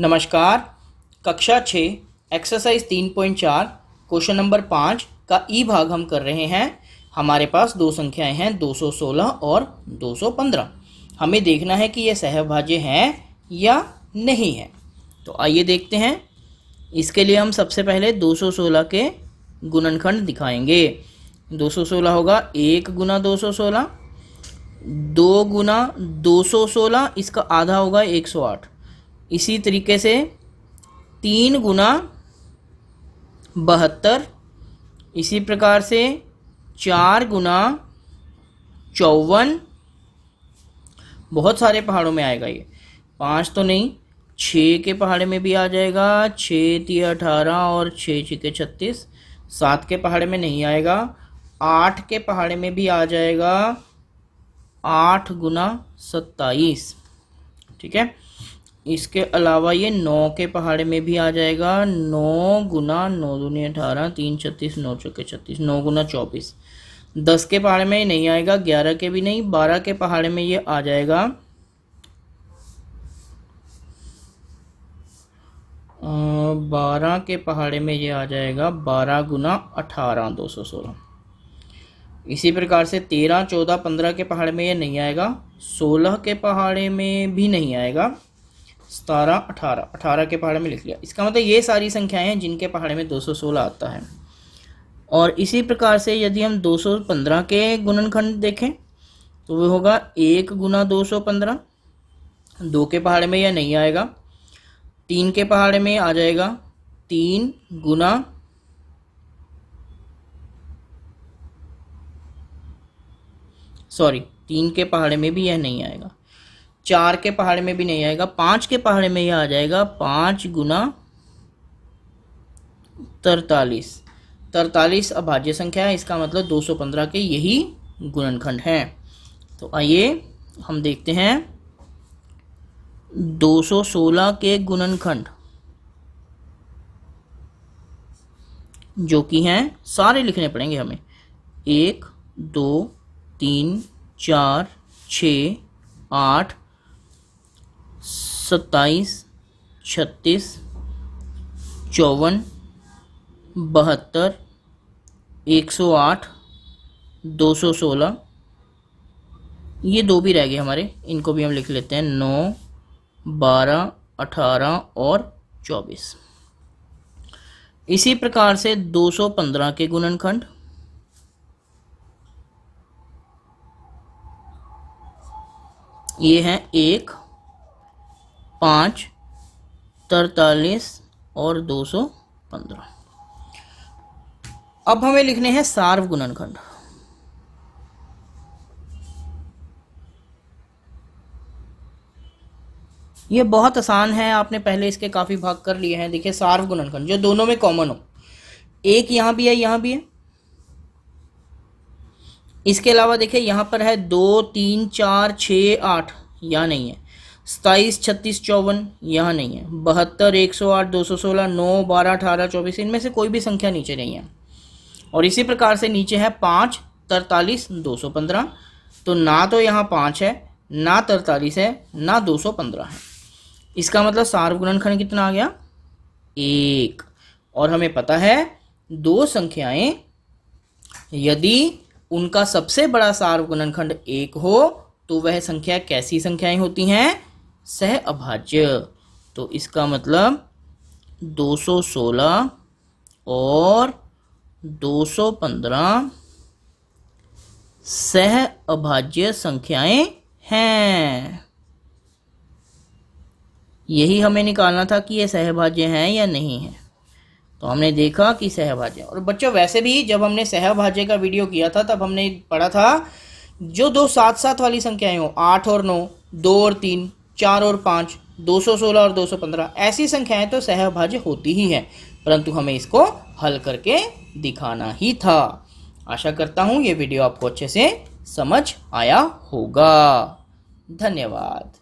नमस्कार कक्षा छः एक्सरसाइज तीन पॉइंट चार क्वेश्चन नंबर पाँच का ई भाग हम कर रहे हैं हमारे पास दो संख्याएं हैं दो सौ सोलह और दो सौ पंद्रह हमें देखना है कि ये सहभाज्य हैं या नहीं है तो आइए देखते हैं इसके लिए हम सबसे पहले दो सौ सोलह के गुणनखंड दिखाएंगे दो सौ सोलह होगा एक गुना दो सौ सोलह दो गुना दो सौ सोलह इसका आधा होगा एक सौ आठ इसी तरीके से तीन गुना बहत्तर इसी प्रकार से चार गुना चौवन बहुत सारे पहाड़ों में आएगा ये पाँच तो नहीं छः के पहाड़े में भी आ जाएगा छः ती अठारह और छः छिके छत्तीस सात के पहाड़े में नहीं आएगा आठ के पहाड़े में भी आ जाएगा आठ गुना सत्ताईस ठीक है इसके अलावा ये नौ के पहाड़े में भी आ जाएगा नौ गुना नौ दूनी अठारह तीन छत्तीस नौ चौके छत्तीस नौ गुना चौबीस दस के पहाड़े में नहीं आएगा ग्यारह के भी नहीं बारह के पहाड़े में ये आ जाएगा बारह के पहाड़े में ये आ जाएगा बारह गुना अठारह दो सौ सोलह इसी प्रकार से तेरह चौदह पंद्रह के पहाड़े में ये नहीं आएगा सोलह के पहाड़े में भी नहीं आएगा सतारह अठारह अठारह के पहाड़ में लिख लिया इसका मतलब ये सारी संख्याएं हैं जिनके पहाड़ में 216 आता है और इसी प्रकार से यदि हम 215 के गुणनखंड देखें तो वह होगा एक गुना दो सौ पंद्रह दो के पहाड़ में यह नहीं आएगा तीन के पहाड़ में आ जाएगा तीन गुना सॉरी तीन के पहाड़े में भी यह नहीं आएगा चार के पहाड़े में भी नहीं आएगा पाँच के पहाड़े में यह आ जाएगा पाँच गुना तरतालीस तरतालीस अभाज्य संख्या है इसका मतलब 215 के यही गुणनखंड हैं तो आइए हम देखते हैं 216 के गुणनखंड जो कि हैं सारे लिखने पड़ेंगे हमें एक दो तीन चार छ आठ सत्ताईस छत्तीस चौवन बहत्तर एक सौ आठ दो सौ सोलह ये दो भी रह गए हमारे इनको भी हम लिख लेते हैं नौ बारह अठारह और चौबीस इसी प्रकार से 215 के गुणनखंड ये हैं एक पाँच तरतालीस और दो सौ पंद्रह अब हमें लिखने हैं सार्व गुणनखंड ये बहुत आसान है आपने पहले इसके काफ़ी भाग कर लिए हैं देखिए सार्व गुणनखंड जो दोनों में कॉमन हो एक यहां भी है यहां भी है इसके अलावा देखिए यहां पर है दो तीन चार छ आठ या नहीं है सताईस छत्तीस चौवन यहाँ नहीं है बहत्तर एक सौ आठ दो सौ सोलह नौ बारह अठारह चौबीस इनमें से कोई भी संख्या नीचे नहीं है और इसी प्रकार से नीचे है पाँच तरतालीस दो सौ पंद्रह तो ना तो यहाँ पाँच है ना तरतालीस है ना दो सौ पंद्रह है इसका मतलब सार्वगुणनखंड कितना आ गया एक और हमें पता है दो संख्याएं यदि उनका सबसे बड़ा सार्वगुणनखंड एक हो तो वह संख्या कैसी संख्याएं होती हैं सह अभाज्य तो इसका मतलब 216 और 215 सह अभाज्य संख्याएं हैं यही हमें निकालना था कि ये सहभाज्य हैं या नहीं है तो हमने देखा कि सहभाज्य और बच्चों वैसे भी जब हमने सहभाज्य का वीडियो किया था तब हमने पढ़ा था जो दो सात सात वाली संख्याएं हो आठ और नौ दो और तीन चार और पाँच 216 और 215 ऐसी संख्याएं तो सहभाज्य होती ही हैं परंतु हमें इसको हल करके दिखाना ही था आशा करता हूँ ये वीडियो आपको अच्छे से समझ आया होगा धन्यवाद